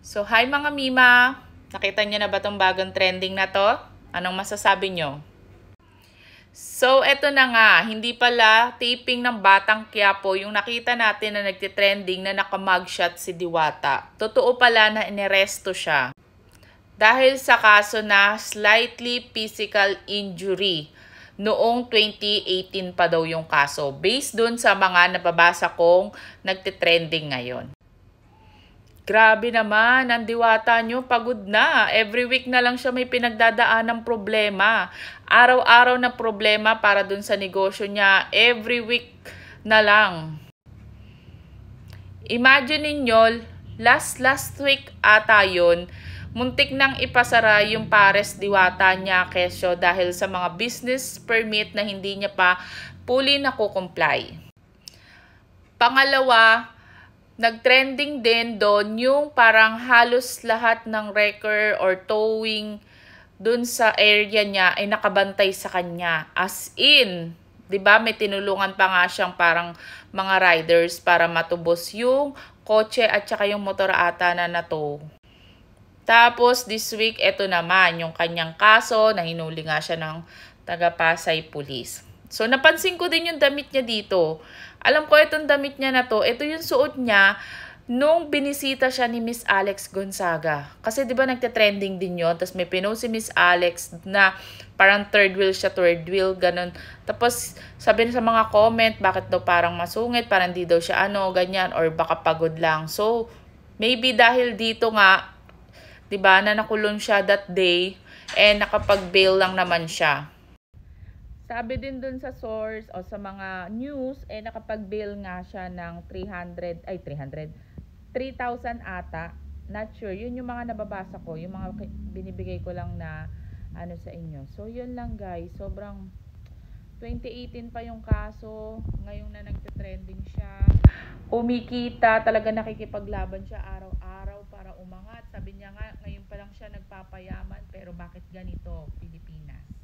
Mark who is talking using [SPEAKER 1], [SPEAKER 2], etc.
[SPEAKER 1] So, hi mga Mima! Nakita nyo na ba tong bagong trending na to? Anong masasabi nyo? So, eto na nga, hindi pala taping ng Batang Quiapo yung nakita natin na nagtitrending na nakamugshot si Diwata. Totoo pala na ineresto siya. Dahil sa kaso na slightly physical injury noong 2018 pa daw yung kaso based dun sa mga nababasa kong nagtitrending ngayon. Grabe naman, ang diwata nyo, pagod na. Every week na lang siya may pinagdadaan ng problema. Araw-araw na problema para dun sa negosyo niya. Every week na lang. Imagine ninyo, last last week ata yun, muntik nang ipasara yung pares diwata niya kesyo dahil sa mga business permit na hindi niya pa fully nakukomply. Pangalawa, Nagtrending din doon yung parang halos lahat ng wrecker or towing doon sa area niya ay nakabantay sa kanya. As in, 'di ba? May tinulungan pa nga siyang parang mga riders para matubos yung kotse at saka yung motor ata na nato. Tapos this week, ito naman yung kanyang kaso na hinuli nga siya ng taga Pasay Police. So, napansin ko din yung damit niya dito. Alam ko itong damit niya na to, ito yung suot niya nung binisita siya ni Miss Alex Gonzaga. Kasi 'di ba nagte-trending din 'yon, tapos may pinost si Miss Alex na parang third wheel siya, third wheel ganun. Tapos sabi na sa mga comment, bakit daw parang masungit, parang di daw siya ano, ganyan or baka pagod lang. So maybe dahil dito nga 'di ba na nakulong siya that day and nakapag-bail lang naman siya. Sabi din dun sa source o sa mga news, eh nakapag bill nga siya ng 300, ay 300, 3,000 ata. Not sure. Yun yung mga nababasa ko. Yung mga binibigay ko lang na ano sa inyo. So, yun lang guys. Sobrang 2018 pa yung kaso. ngayong na nagtitrending siya. Umikita. Talaga nakikipaglaban siya araw-araw para umangat. Sabi niya nga, ngayon pa lang siya nagpapayaman. Pero bakit ganito, Pilipinas?